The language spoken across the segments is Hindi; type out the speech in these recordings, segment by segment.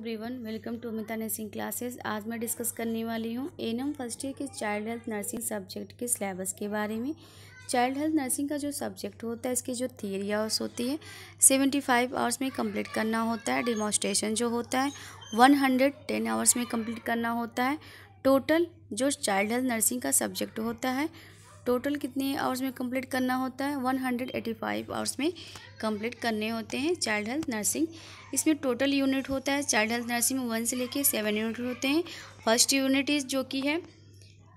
everyone welcome to Mita nursing classes आज मैं डिस्कस करने वाली हूँ एनम फर्स्ट ईयर के चाइल्ड हेल्थ नर्सिंग सब्जेक्ट के सिलेबस के बारे में चाइल्ड हेल्थ नर्सिंग का जो सब्जेक्ट होता है इसकी जो थियरी आवर्स होती है सेवेंटी फाइव आवर्स में कंप्लीट करना होता है डिमॉन्स्ट्रेशन जो होता है वन हंड्रेड टेन आवर्स में कम्प्लीट करना होता है टोटल जो चाइल्ड हेल्थ नर्सिंग का सब्जेक्ट होता है टोटल कितने आवर्स में कंप्लीट करना होता है 185 आवर्स में कंप्लीट करने होते हैं चाइल्ड हेल्थ नर्सिंग इसमें टोटल यूनिट होता है चाइल्ड हेल्थ नर्सिंग में वन से लेके सेवन यूनिट होते हैं फर्स्ट यूनिट इज जो कि है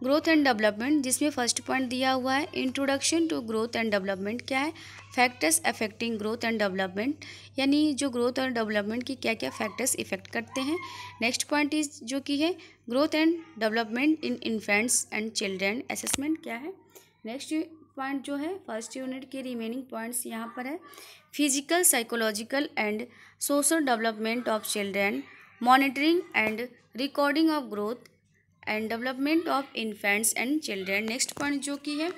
ग्रोथ एंड डेवलपमेंट जिसमें फर्स्ट पॉइंट दिया हुआ है introduction to growth and development क्या है factors affecting growth and development यानी जो ग्रोथ और डेवलपमेंट की क्या क्या फैक्टर्स इफेक्ट करते हैं नेक्स्ट पॉइंट इज जो कि है growth and development in infants and children assessment क्या है नेक्स्ट पॉइंट जो है फर्स्ट यूनिट के रिमेनिंग पॉइंट्स यहाँ पर है physical psychological and social development of children monitoring and recording of growth and development of infants and children next point जो कि है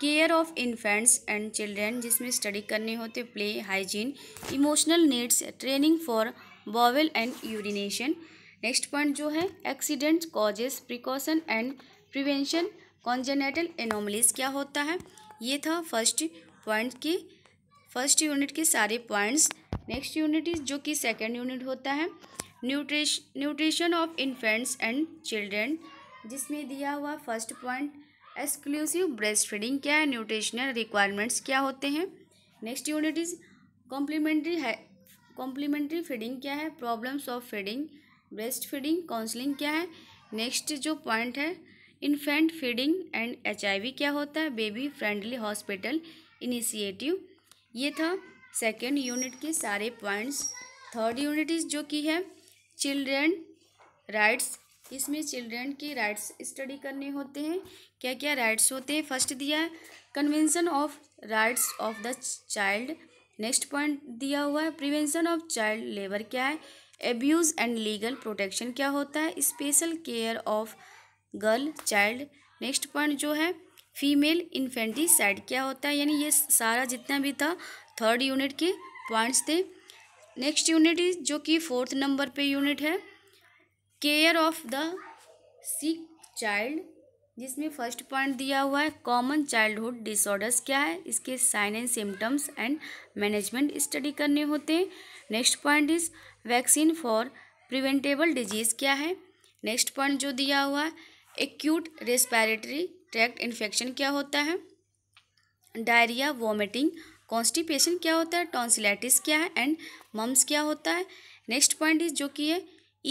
care of infants and children जिसमें स्टडी करने होते play hygiene emotional needs training for bowel and urination next point जो है accident causes precaution and prevention congenital anomalies क्या होता है ये था फर्स्ट पॉइंट की फर्स्ट यूनिट के सारे पॉइंट्स नेक्स्ट यूनिट इज जो कि सेकेंड यूनिट होता है nutrition nutrition of infants and children जिसमें दिया हुआ first point exclusive breast feeding क्या है न्यूट्रिशनल रिक्वायरमेंट्स क्या होते हैं नेक्स्ट यूनिट इज कॉम्प्लीमेंट्री है कॉम्प्लीमेंट्री फीडिंग क्या है problems of feeding breast feeding counselling क्या है नेक्स्ट जो पॉइंट है इन्फेंट फीडिंग एंड एच क्या होता है बेबी फ्रेंडली हॉस्पिटल इनिशिएटिव ये था सेकेंड यूनिट के सारे पॉइंट्स थर्ड यूनिट जो कि है चिल्ड्रेन राइट्स इसमें चिल्ड्रेन के राइट्स स्टडी करने होते हैं क्या क्या राइट्स होते हैं फर्स्ट दिया है convention of rights of the child next point दिया हुआ है प्रिवेंशन ऑफ चाइल्ड लेबर क्या है एब्यूज़ एंड लीगल प्रोटेक्शन क्या होता है special care of girl child next point जो है फीमेल साइड क्या होता है यानी ये सारा जितना भी था थर्ड यूनिट के पॉइंट्स थे नेक्स्ट यूनिट जो कि फोर्थ नंबर पे यूनिट है care of the sick child जिसमें फर्स्ट पॉइंट दिया हुआ है कॉमन चाइल्डहुड डिसऑर्डर्स क्या है इसके sign and symptoms and management study करने होते हैं next point is vaccine for preventable diseases क्या है नेक्स्ट पॉइंट जो दिया हुआ है एक्यूट रेस्पायरेटरी ट्रैक्ट इन्फेक्शन क्या होता है डायरिया वॉमिटिंग कॉन्स्टिपेशन क्या होता है टॉन्सिलाइटिस क्या है एंड मम्स क्या होता है नेक्स्ट पॉइंट इज जो कि है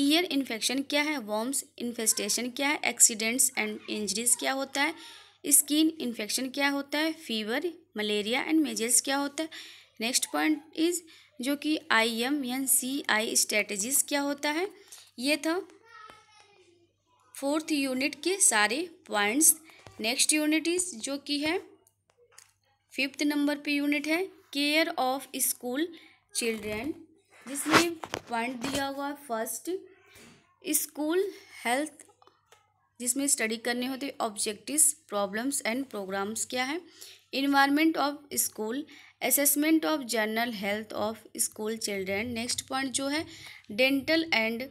ईयर इन्फेक्शन क्या है वॉम्स इन्फेस्टेशन क्या है एक्सीडेंट्स एंड इंजरीज क्या होता है स्किन इन्फेक्शन क्या होता है फीवर मलेरिया एंड मेजल्स क्या होता है नेक्स्ट पॉइंट इज जो कि I M N C I strategies क्या होता है ये था फोर्थ यूनिट के सारे पॉइंट्स नेक्स्ट यूनिट इज जो कि है फिफ्थ नंबर पे यूनिट है केयर ऑफ स्कूल चिल्ड्रेन जिसमें पॉइंट दिया हुआ फर्स्ट स्कूल हेल्थ जिसमें स्टडी करने होते ऑब्जेक्टिव्स प्रॉब्लम्स एंड प्रोग्राम्स क्या है environment of school assessment of general health of school children next point जो है डेंटल एंड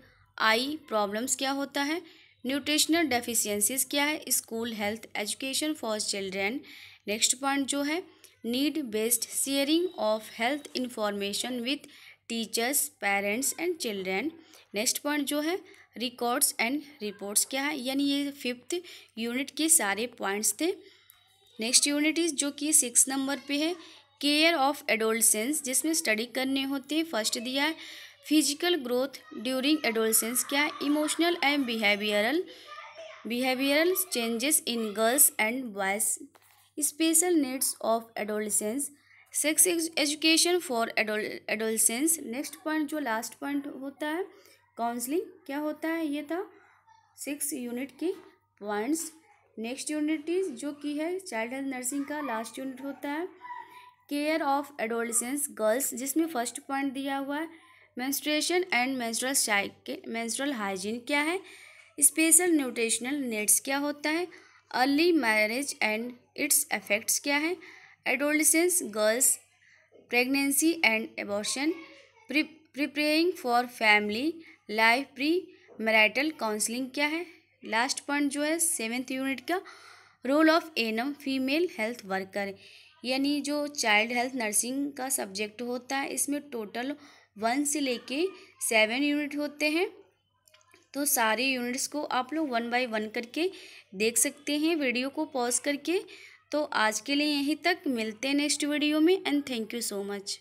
आई प्रॉब्लम्स क्या होता है न्यूट्रिशनल डेफिशिएंसीज क्या है school health education for children next point जो है need based sharing of health information with teachers parents and children next point जो है रिकॉर्ड्स एंड रिपोर्ट्स क्या है यानी ये फिफ्थ यूनिट के सारे पॉइंट्स थे नेक्स्ट यूनिट इज जो कि सिक्स नंबर पे है केयर ऑफ एडोल्सेंस जिसमें स्टडी करने होते हैं फर्स्ट दिया है फिजिकल ग्रोथ ड्यूरिंग एडोलसेंस क्या emotional and behavioural behavioural changes in girls and boys special needs of adolescence sex education for adolescence next point जो लास्ट पॉइंट होता है काउंसलिंग क्या होता है ये था सिक्स यूनिट की पॉइंट्स नेक्स्ट यूनिट इज जो की है चाइल्ड हेल्थ नर्सिंग का लास्ट यूनिट होता है केयर ऑफ एडोलसेंस गर्ल्स जिसमें फर्स्ट पॉइंट दिया हुआ है menstruation and menstrual cycle menstrual hygiene क्या है स्पेशल न्यूट्रिशनल नीड्स क्या होता है early marriage and its effects क्या है adolescence girls pregnancy and abortion preparing for family life premarital counselling क्या है लास्ट पॉइंट जो है सेवेंथ यूनिट का role of ANM female health worker यानी जो चाइल्ड हेल्थ नर्सिंग का सब्जेक्ट होता है इसमें टोटल वन से लेके सेवन यूनिट होते हैं तो सारे यूनिट्स को आप लोग वन बाय वन करके देख सकते हैं वीडियो को पॉज करके तो आज के लिए यहीं तक मिलते हैं नेक्स्ट वीडियो में and thank you so much